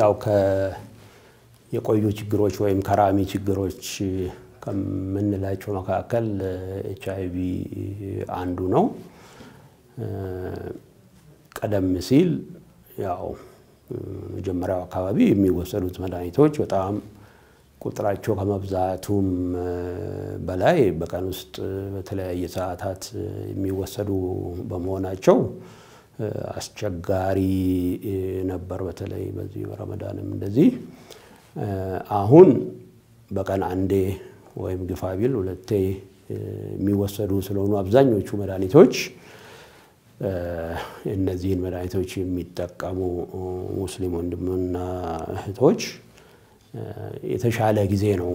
ያው የቆዩ ችግሮች ወይም ከራሚ ችግሮች ከምንላቸው መካከል ኤች አይ ቪ አንዱ ነው። ቀደም ሲል ያው መጀመሪያው አካባቢ የሚወሰዱት መድኃኒቶች በጣም ቁጥራቸው ከመብዛቱም በላይ በቀን ውስጥ በተለያየ ሰዓታት የሚወሰዱ በመሆናቸው አስቸጋሪ ነበር። በተለይ በዚህ በረመዳንም እንደዚህ አሁን በቀን አንዴ ወይም ግፋቢል ሁለቴ የሚወሰዱ ስለሆኑ አብዛኞቹ መድኃኒቶች እነዚህን መድኃኒቶች የሚጠቀሙ ሙስሊም ወንድምና እህቶች የተሻለ ጊዜ ነው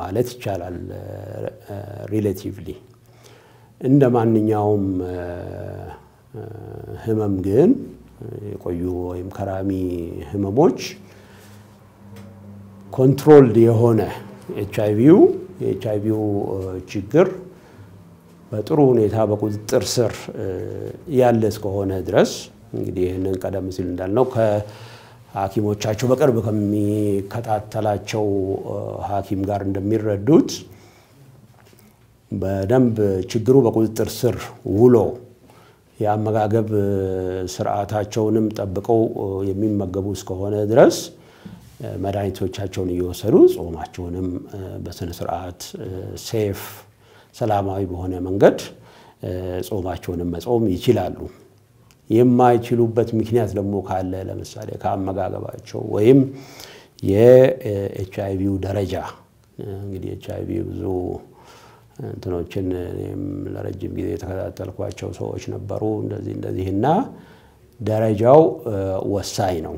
ማለት ይቻላል። ሪሌቲቭሊ እንደ ማንኛውም ህመም ግን የቆዩ ወይም ከራሚ ህመሞች ኮንትሮልድ የሆነ ኤች አይቪው የኤች ቪው ችግር በጥሩ ሁኔታ በቁጥጥር ስር ያለ እስከሆነ ድረስ እንግዲህ ይህንን ቀደም ሲል እንዳልነው ከሐኪሞቻቸው በቅርብ ከሚከታተላቸው ሐኪም ጋር እንደሚረዱት በደንብ ችግሩ በቁጥጥር ስር ውሎ የአመጋገብ ስርዓታቸውንም ጠብቀው የሚመገቡ እስከሆነ ድረስ መድኃኒቶቻቸውን እየወሰዱ ጾማቸውንም በስነ ስርዓት ሴፍ ሰላማዊ በሆነ መንገድ ጾማቸውንም መጾም ይችላሉ። የማይችሉበት ምክንያት ደግሞ ካለ ለምሳሌ ከአመጋገባቸው ወይም የኤች አይቪው ደረጃ እንግዲህ ኤች ብዙ እንትኖችን ለረጅም ጊዜ የተከታተልኳቸው ሰዎች ነበሩ። እንደዚህ እና ደረጃው ወሳኝ ነው።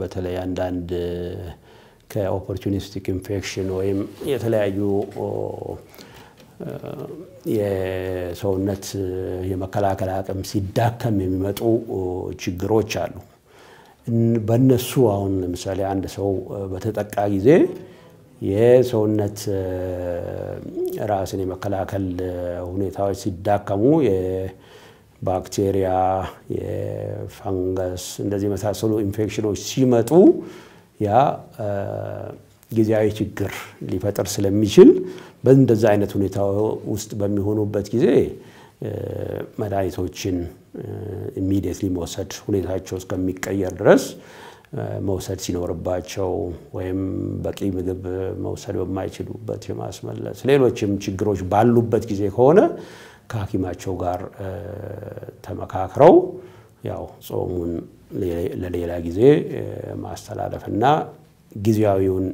በተለይ አንዳንድ ከኦፖርቹኒስቲክ ኢንፌክሽን ወይም የተለያዩ የሰውነት የመከላከል አቅም ሲዳከም የሚመጡ ችግሮች አሉ። በእነሱ አሁን ለምሳሌ አንድ ሰው በተጠቃ ጊዜ የሰውነት ራስን የመከላከል ሁኔታዎች ሲዳከሙ የባክቴሪያ፣ የፈንገስ እንደዚህ የመሳሰሉ ኢንፌክሽኖች ሲመጡ ያ ጊዜያዊ ችግር ሊፈጥር ስለሚችል በእንደዛ አይነት ሁኔታ ውስጥ በሚሆኑበት ጊዜ መድኃኒቶችን ኢሚዲየትሊ መውሰድ ሁኔታቸው እስከሚቀየር ድረስ መውሰድ ሲኖርባቸው ወይም በቂ ምግብ መውሰድ በማይችሉበት የማስመለስ ሌሎችም ችግሮች ባሉበት ጊዜ ከሆነ ከሐኪማቸው ጋር ተመካክረው ያው ጾሙን ለሌላ ጊዜ ማስተላለፍና ጊዜያዊውን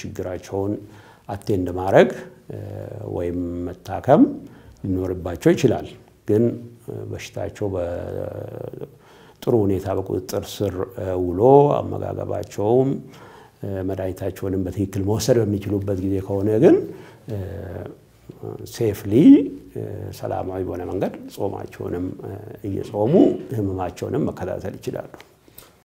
ችግራቸውን አቴንድ ማድረግ ወይም መታከም ሊኖርባቸው ይችላል። ግን በሽታቸው ጥሩ ሁኔታ በቁጥጥር ስር ውሎ አመጋገባቸውም መድኃኒታቸውንም በትክክል መውሰድ በሚችሉበት ጊዜ ከሆነ ግን ሴፍሊ ሰላማዊ በሆነ መንገድ ጾማቸውንም እየጾሙ ህመማቸውንም መከታተል ይችላሉ።